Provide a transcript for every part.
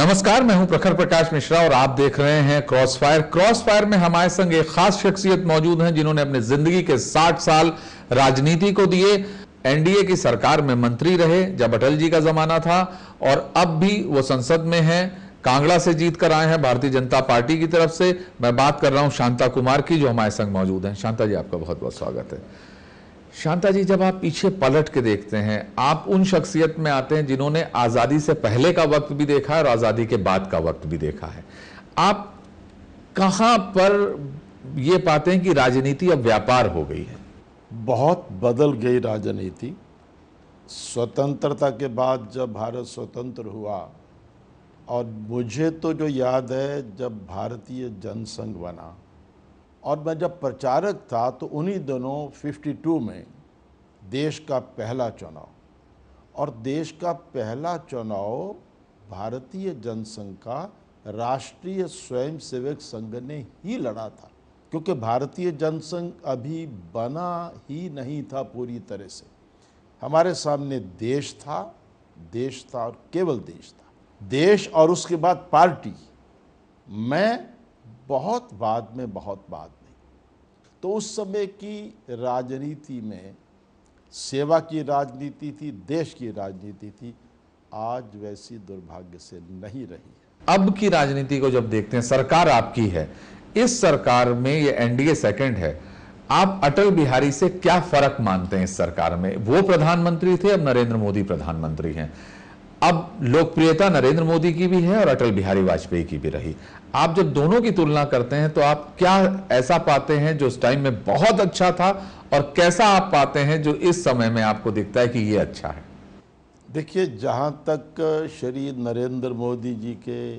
नमस्कार मैं हूं प्रखर प्रकाश मिश्रा और आप देख रहे हैं क्रॉस फायर क्रॉस फायर में हमारे संग एक खास शख्सियत मौजूद हैं जिन्होंने अपने जिंदगी के 60 साल राजनीति को दिए एनडीए की सरकार में मंत्री रहे जब अटल जी का जमाना था और अब भी वो संसद में हैं कांगड़ा से जीत कर आए हैं भारतीय जनता पार्टी की तरफ से मैं बात कर रहा हूं शांता कुमार की जो हमारे संग मौजूद हैं शांता जी आपका बहुत बहुत स्वागत है शांता जी जब आप पीछे पलट के देखते हैं आप उन शख्सियत में आते हैं जिन्होंने आज़ादी से पहले का वक्त भी देखा है और आज़ादी के बाद का वक्त भी देखा है आप कहाँ पर ये पाते हैं कि राजनीति अब व्यापार हो गई है बहुत बदल गई राजनीति स्वतंत्रता के बाद जब भारत स्वतंत्र हुआ और मुझे तो जो याद है जब भारतीय जनसंघ बना और मैं जब प्रचारक था तो उन्हीं दिनों 52 में देश का पहला चुनाव और देश का पहला चुनाव भारतीय जनसंघ का राष्ट्रीय स्वयंसेवक संघ ने ही लड़ा था क्योंकि भारतीय जनसंघ अभी बना ही नहीं था पूरी तरह से हमारे सामने देश था देश था और केवल देश था देश और उसके बाद पार्टी मैं बहुत बाद में बहुत बाद तो उस समय की राजनीति में सेवा की राजनीति थी देश की राजनीति थी आज वैसी दुर्भाग्य से नहीं रही अब की राजनीति को जब देखते हैं सरकार आपकी है इस सरकार में ये एनडीए सेकंड है आप अटल बिहारी से क्या फर्क मानते हैं इस सरकार में वो प्रधानमंत्री थे अब नरेंद्र मोदी प्रधानमंत्री हैं अब लोकप्रियता नरेंद्र मोदी की भी है और अटल बिहारी वाजपेयी की भी रही आप जब दोनों की तुलना करते हैं तो आप क्या ऐसा पाते हैं जो उस टाइम में बहुत अच्छा था और कैसा आप पाते हैं जो इस समय में आपको दिखता है कि ये अच्छा है देखिए जहाँ तक श्री नरेंद्र मोदी जी के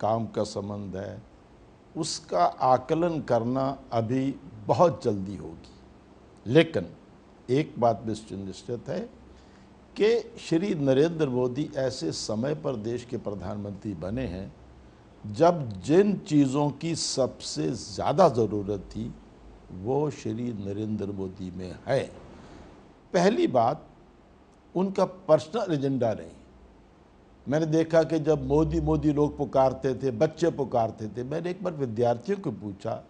काम का संबंध है उसका आकलन करना अभी बहुत जल्दी होगी लेकिन एक बात निश्चित है कि श्री नरेंद्र मोदी ऐसे समय पर देश के प्रधानमंत्री बने हैं जब जिन चीज़ों की सबसे ज़्यादा ज़रूरत थी वो श्री नरेंद्र मोदी में है पहली बात उनका पर्सनल एजेंडा नहीं मैंने देखा कि जब मोदी मोदी लोग पुकारते थे बच्चे पुकारते थे मैंने एक बार विद्यार्थियों को पूछा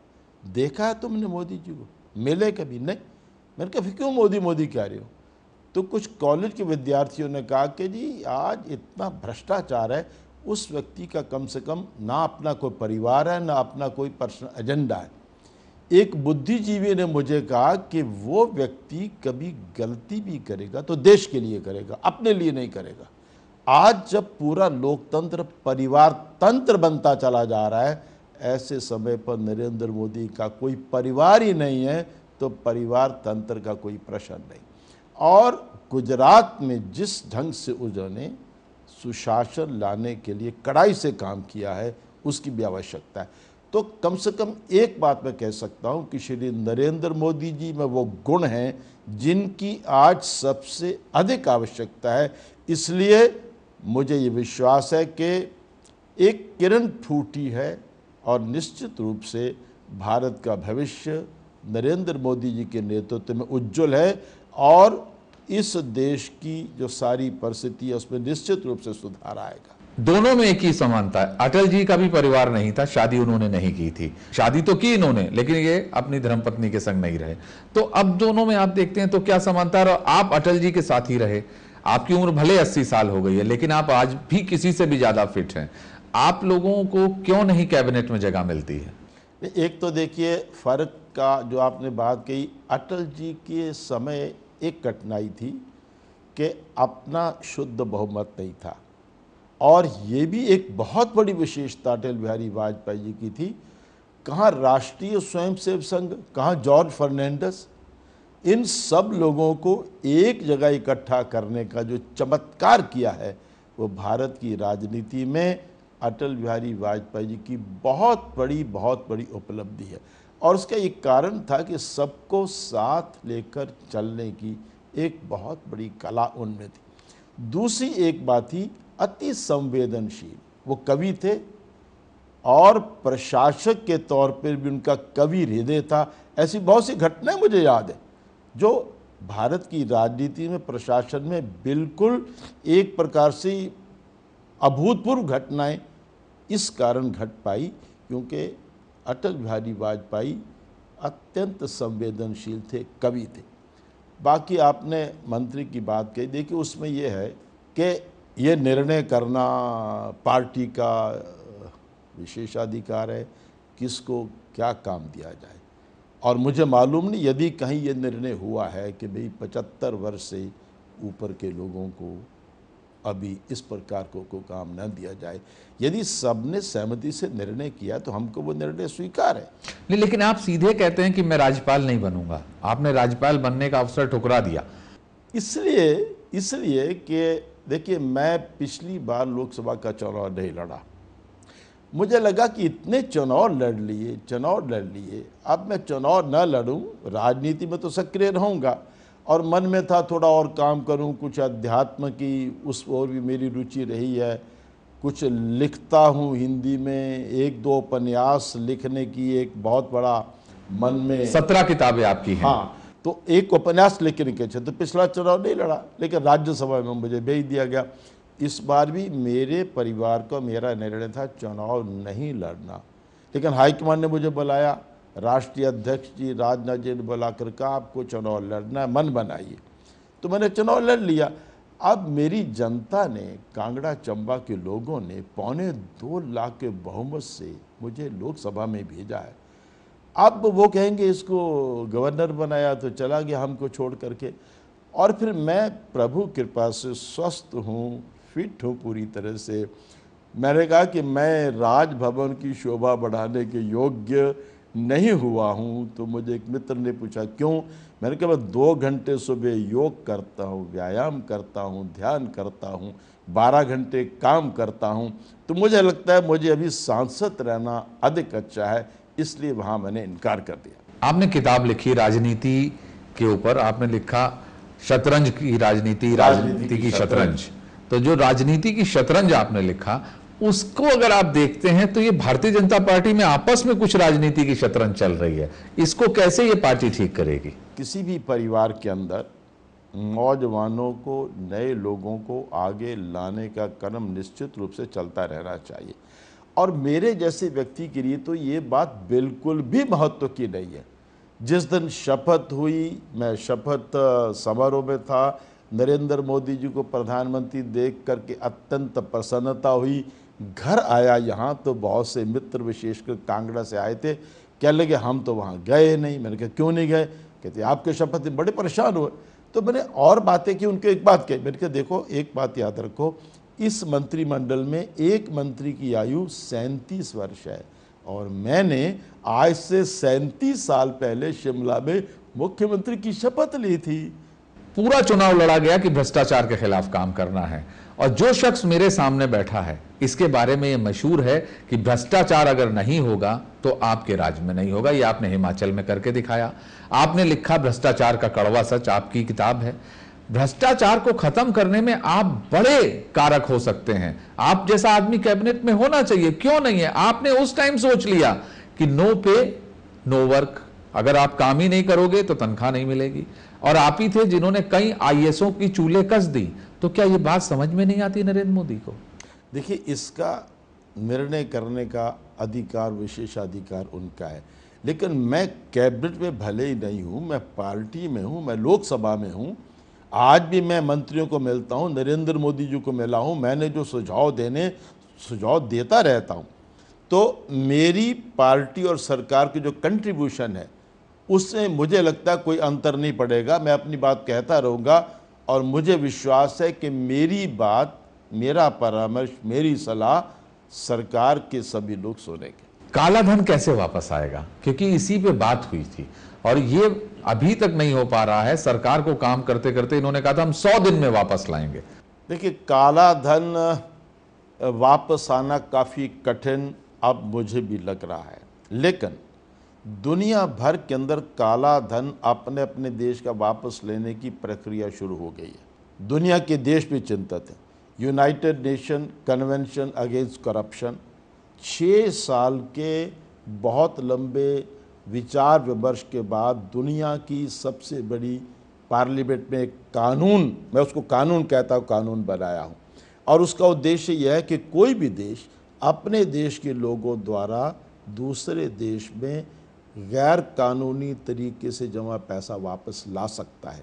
देखा है तुमने मोदी जी को मिले कभी नहीं मैंने कहा क्यों मोदी मोदी कह रहे हो तो कुछ कॉलेज के विद्यार्थियों ने कहा कि जी आज इतना भ्रष्टाचार है उस व्यक्ति का कम से कम ना अपना कोई परिवार है ना अपना कोई पर्सनल एजेंडा है एक बुद्धिजीवी ने मुझे कहा कि वो व्यक्ति कभी गलती भी करेगा तो देश के लिए करेगा अपने लिए नहीं करेगा आज जब पूरा लोकतंत्र परिवार तंत्र बनता चला जा रहा है ऐसे समय पर नरेंद्र मोदी का कोई परिवार ही नहीं है तो परिवार तंत्र का कोई प्रश्न नहीं और गुजरात में जिस ढंग से उन्होंने सुशासन लाने के लिए कड़ाई से काम किया है उसकी भी आवश्यकता है तो कम से कम एक बात मैं कह सकता हूं कि श्री नरेंद्र मोदी जी में वो गुण हैं जिनकी आज सबसे अधिक आवश्यकता है इसलिए मुझे ये विश्वास है कि एक किरण फूटी है और निश्चित रूप से भारत का भविष्य नरेंद्र मोदी जी के नेतृत्व में उज्जवल है और इस देश की जो सारी परिस्थिति है उसमें निश्चित रूप से सुधार आएगा दोनों में एक ही समानता है अटल जी का भी परिवार नहीं था शादी उन्होंने नहीं की थी शादी तो की इन्होंने लेकिन ये अपनी धर्मपत्नी के संग नहीं रहे तो अब दोनों में आप देखते हैं तो क्या समानता है आप अटल जी के साथ ही रहे आपकी उम्र भले अस्सी साल हो गई है लेकिन आप आज भी किसी से भी ज़्यादा फिट हैं आप लोगों को क्यों नहीं कैबिनेट में जगह मिलती है एक तो देखिए फ़र्क का जो आपने बात कही अटल जी के समय एक कठिनाई थी कि अपना शुद्ध बहुमत नहीं था और ये भी एक बहुत बड़ी विशेषता अटल बिहारी वाजपेयी जी की थी कहाँ राष्ट्रीय स्वयंसेवक संघ कहाँ जॉर्ज फर्नांडस इन सब लोगों को एक जगह इकट्ठा करने का जो चमत्कार किया है वो भारत की राजनीति में अटल बिहारी वाजपेयी जी की बहुत बड़ी बहुत बड़ी उपलब्धि है और उसका एक कारण था कि सबको साथ लेकर चलने की एक बहुत बड़ी कला उनमें थी दूसरी एक बात थी अति संवेदनशील वो कवि थे और प्रशासक के तौर पर भी उनका कवि हृदय था ऐसी बहुत सी घटनाएं मुझे याद है जो भारत की राजनीति में प्रशासन में बिल्कुल एक प्रकार से अभूतपूर्व घटनाएं इस कारण घट पाई क्योंकि अटल बिहारी वाजपेयी अत्यंत संवेदनशील थे कवि थे बाकी आपने मंत्री की बात कही देखिए उसमें यह है कि ये निर्णय करना पार्टी का विशेषाधिकार है किसको क्या काम दिया जाए और मुझे मालूम नहीं यदि कहीं ये निर्णय हुआ है कि भाई पचहत्तर वर्ष से ऊपर के लोगों को अभी इस प्रकार को, को काम न दिया जाए यदि सबने सहमति से निर्णय किया तो हमको वो निर्णय स्वीकार है नहीं लेकिन आप सीधे कहते हैं कि मैं राज्यपाल नहीं बनूंगा आपने राज्यपाल बनने का अवसर ठुकरा दिया इसलिए इसलिए कि देखिए मैं पिछली बार लोकसभा का चुनाव नहीं लड़ा मुझे लगा कि इतने चुनाव लड़ लिए चुनाव लड़ लिए अब मैं चुनाव न लड़ूं राजनीति में तो सक्रिय रहूंगा और मन में था थोड़ा और काम करूं कुछ अध्यात्म की उस और भी मेरी रुचि रही है कुछ लिखता हूं हिंदी में एक दो उपन्यास लिखने की एक बहुत बड़ा मन में सत्रह किताबें आपकी हैं हाँ तो एक उपन्यास लिखने के तो पिछला चुनाव नहीं लड़ा लेकिन राज्यसभा में मुझे भेज दिया गया इस बार भी मेरे परिवार का मेरा निर्णय था चुनाव नहीं लड़ना लेकिन हाईकमान ने मुझे बुलाया राष्ट्रीय अध्यक्ष जी राजनाथ जी ने बुलाकर कहा आपको चुनाव लड़ना है मन बनाइए तो मैंने चुनाव लड़ लिया अब मेरी जनता ने कांगड़ा चंबा के लोगों ने पौने दो लाख के बहुमत से मुझे लोकसभा में भेजा है अब वो कहेंगे इसको गवर्नर बनाया तो चला गया हमको छोड़ करके और फिर मैं प्रभु कृपा से स्वस्थ हूँ फिट हूँ पूरी तरह से मैंने कहा कि मैं राजभवन की शोभा बढ़ाने के योग्य नहीं हुआ हूँ तो मुझे एक मित्र ने पूछा क्यों मैंने कहा मैं दो घंटे सुबह योग करता हूँ व्यायाम करता हूँ ध्यान करता हूँ बारह घंटे काम करता हूँ तो मुझे लगता है मुझे अभी सांसद रहना अधिक अच्छा है इसलिए वहाँ मैंने इनकार कर दिया आपने किताब लिखी राजनीति के ऊपर आपने लिखा शतरंज की राजनीति राजनीति की, की शतरंज तो जो राजनीति की शतरंज आपने लिखा उसको अगर आप देखते हैं तो ये भारतीय जनता पार्टी में आपस में कुछ राजनीति की शतरंज चल रही है इसको कैसे ये पार्टी ठीक करेगी किसी भी परिवार के अंदर नौजवानों को नए लोगों को आगे लाने का कर्म निश्चित रूप से चलता रहना चाहिए और मेरे जैसे व्यक्ति के लिए तो ये बात बिल्कुल भी महत्व की नहीं है जिस दिन शपथ हुई मैं शपथ समारोह में था नरेंद्र मोदी जी को प्रधानमंत्री देख करके अत्यंत प्रसन्नता हुई घर आया यहाँ तो बहुत से मित्र विशेषकर कांगड़ा से आए थे कह लगे हम तो वहाँ गए नहीं मैंने कहा क्यों नहीं गए कहते आपके शपथ बड़े परेशान हुए तो मैंने और बातें की उनके एक बात कही मैंने कहा देखो एक बात याद रखो इस मंत्रिमंडल में एक मंत्री की आयु सैंतीस वर्ष है और मैंने आज से सैंतीस साल पहले शिमला में मुख्यमंत्री की शपथ ली थी पूरा चुनाव लड़ा गया कि भ्रष्टाचार के खिलाफ काम करना है और जो शख्स मेरे सामने बैठा है इसके बारे में ये मशहूर है कि भ्रष्टाचार अगर नहीं होगा तो आपके राज्य में नहीं होगा ये आपने हिमाचल में करके दिखाया आपने लिखा भ्रष्टाचार का कड़वा सच आपकी किताब है भ्रष्टाचार को खत्म करने में आप बड़े कारक हो सकते हैं आप जैसा आदमी कैबिनेट में होना चाहिए क्यों नहीं है आपने उस टाइम सोच लिया कि नो पे नो वर्क अगर आप काम ही नहीं करोगे तो तनख्वाह नहीं मिलेगी और आप ही थे जिन्होंने कई आईएसओ की चूल्हे कस दी तो क्या ये बात समझ में नहीं आती नरेंद्र मोदी को देखिए इसका निर्णय करने का अधिकार विशेषाधिकार उनका है लेकिन मैं कैबिनेट में भले ही नहीं हूँ मैं पार्टी में हूँ मैं लोकसभा में हूँ आज भी मैं मंत्रियों को मिलता हूँ नरेंद्र मोदी जी को मिला हूँ मैंने जो सुझाव देने सुझाव देता रहता हूँ तो मेरी पार्टी और सरकार की जो कंट्रीब्यूशन है उससे मुझे लगता है कोई अंतर नहीं पड़ेगा मैं अपनी बात कहता रहूँगा और मुझे विश्वास है कि मेरी बात मेरा परामर्श मेरी सलाह सरकार के सभी लोग सुनेंगे काला धन कैसे वापस आएगा क्योंकि इसी पे बात हुई थी और ये अभी तक नहीं हो पा रहा है सरकार को काम करते करते इन्होंने कहा था हम सौ दिन में वापस लाएंगे देखिए काला धन वापस आना काफ़ी कठिन अब मुझे भी लग रहा है लेकिन दुनिया भर के अंदर काला धन अपने अपने देश का वापस लेने की प्रक्रिया शुरू हो गई है दुनिया के देश भी चिंतित हैं United Nation Convention Against Corruption छः साल के बहुत लंबे विचार विमर्श के बाद दुनिया की सबसे बड़ी पार्लियामेंट में एक कानून मैं उसको कानून कहता हूँ कानून बनाया हूँ और उसका उद्देश्य यह है कि कोई भी देश अपने देश के लोगों द्वारा दूसरे देश में गैर कानूनी तरीके से जमा पैसा वापस ला सकता है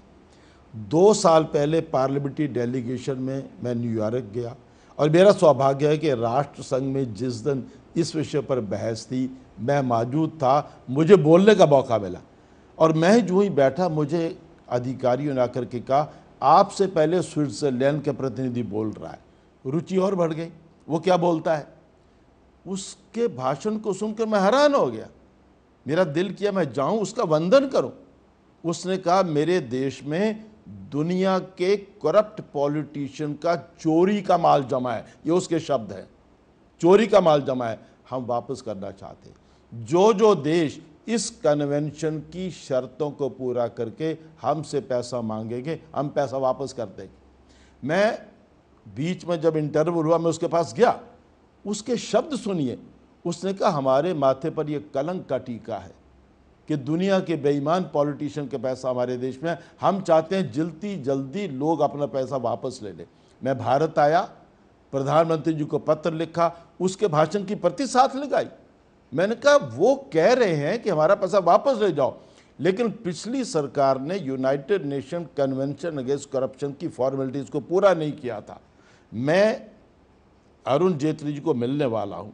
दो साल पहले पार्लियामेंट्री डेलीगेशन में मैं न्यूयॉर्क गया और मेरा सौभाग्य है कि राष्ट्र संघ में जिस दिन इस विषय पर बहस थी मैं मौजूद था मुझे बोलने का मौका मिला और मैं जो ही बैठा मुझे अधिकारियों ने आकर के कहा आपसे पहले स्विट्ज़रलैंड का प्रतिनिधि बोल रहा है रुचि और बढ़ गई वो क्या बोलता है उसके भाषण को सुनकर मैं हैरान हो गया मेरा दिल किया मैं जाऊं उसका वंदन करूं उसने कहा मेरे देश में दुनिया के करप्ट पॉलिटिशियन का चोरी का माल जमा है ये उसके शब्द हैं चोरी का माल जमा है हम वापस करना चाहते जो जो देश इस कन्वेंशन की शर्तों को पूरा करके हमसे पैसा मांगेंगे हम पैसा वापस कर देंगे मैं बीच में जब इंटरव्यू हुआ मैं उसके पास गया उसके शब्द सुनिए उसने कहा हमारे माथे पर यह कलंक का टीका है कि दुनिया के बेईमान पॉलिटिशियन के पैसा हमारे देश में हम चाहते हैं जल्दी जल्दी लोग अपना पैसा वापस ले लें मैं भारत आया प्रधानमंत्री जी को पत्र लिखा उसके भाषण की प्रति साथ लगाई मैंने कहा वो कह रहे हैं कि हमारा पैसा वापस ले जाओ लेकिन पिछली सरकार ने United Nation Convention Against Corruption की फॉर्मेलिटीज़ को पूरा नहीं किया था मैं अरुण जेटली जी को मिलने वाला हूँ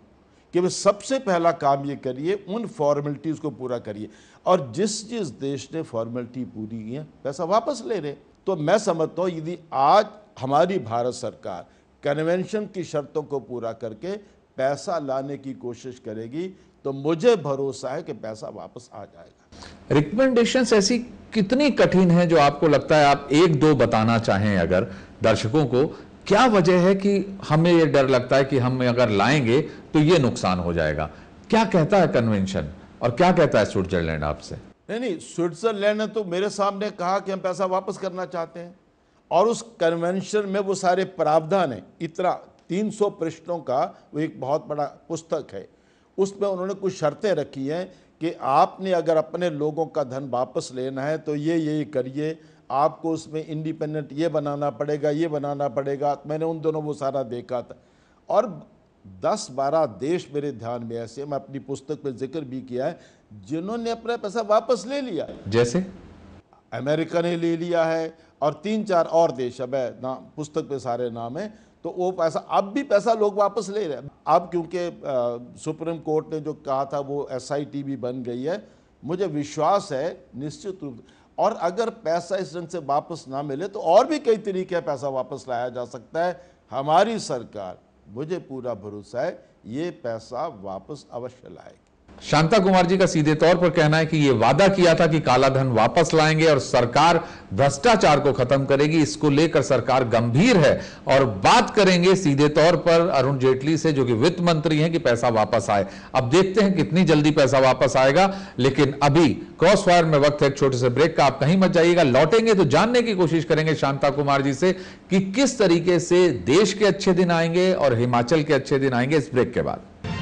कि वह सबसे पहला काम ये करिए उन फॉर्मेलिटीज़ को पूरा करिए और जिस जिस देश ने फॉर्मेलिटी पूरी की है पैसा वापस ले रहे तो मैं समझता हूँ यदि आज हमारी भारत सरकार कन्वेंशन की शर्तों को पूरा करके पैसा लाने की कोशिश करेगी तो मुझे भरोसा है कि पैसा वापस आ जाएगा रिकमेंडेशन ऐसी कितनी कठिन है जो आपको लगता है आप एक दो बताना चाहें अगर दर्शकों को क्या वजह है कि हमें ये डर लगता है कि हम अगर लाएंगे तो ये नुकसान हो जाएगा क्या कहता है कन्वेंशन और क्या कहता है स्विट्जरलैंड आपसे नहीं नहीं स्विट्जरलैंड ने तो मेरे सामने कहा कि हम पैसा वापस करना चाहते हैं और उस कन्वेंशन में वो सारे प्रावधान है इतना 300 पृष्ठों का वो एक बहुत बड़ा पुस्तक है उसमें उन्होंने कुछ शर्तें रखी हैं कि आपने अगर अपने लोगों का धन वापस लेना है तो ये ये करिए आपको उसमें इंडिपेंडेंट ये बनाना पड़ेगा ये बनाना पड़ेगा मैंने उन दोनों वो सारा देखा था और दस बारह देश मेरे ध्यान में ऐसे मैं अपनी पुस्तक में जिक्र भी किया है जिन्होंने अपना पैसा वापस ले लिया जैसे अमेरिका ने ले लिया है और तीन चार और देश अब नाम पुस्तक पे सारे नाम हैं तो वो पैसा अब भी पैसा लोग वापस ले रहे हैं अब क्योंकि सुप्रीम कोर्ट ने जो कहा था वो एसआईटी भी बन गई है मुझे विश्वास है निश्चित रूप से और अगर पैसा इस ढंग से वापस ना मिले तो और भी कई तरीके पैसा वापस लाया जा सकता है हमारी सरकार मुझे पूरा भरोसा है ये पैसा वापस अवश्य लाएगी शांता कुमार जी का सीधे तौर पर कहना है कि ये वादा किया था कि काला धन वापस लाएंगे और सरकार भ्रष्टाचार को खत्म करेगी इसको लेकर सरकार गंभीर है और बात करेंगे सीधे तौर पर अरुण जेटली से जो कि वित्त मंत्री हैं कि पैसा वापस आए अब देखते हैं कितनी जल्दी पैसा वापस आएगा लेकिन अभी क्रॉस फायर में वक्त है एक छोटे से ब्रेक का आप कहीं मत जाइएगा लौटेंगे तो जानने की कोशिश करेंगे शांता कुमार जी से कि किस तरीके से देश के अच्छे दिन आएंगे और हिमाचल के अच्छे दिन आएंगे इस ब्रेक के बाद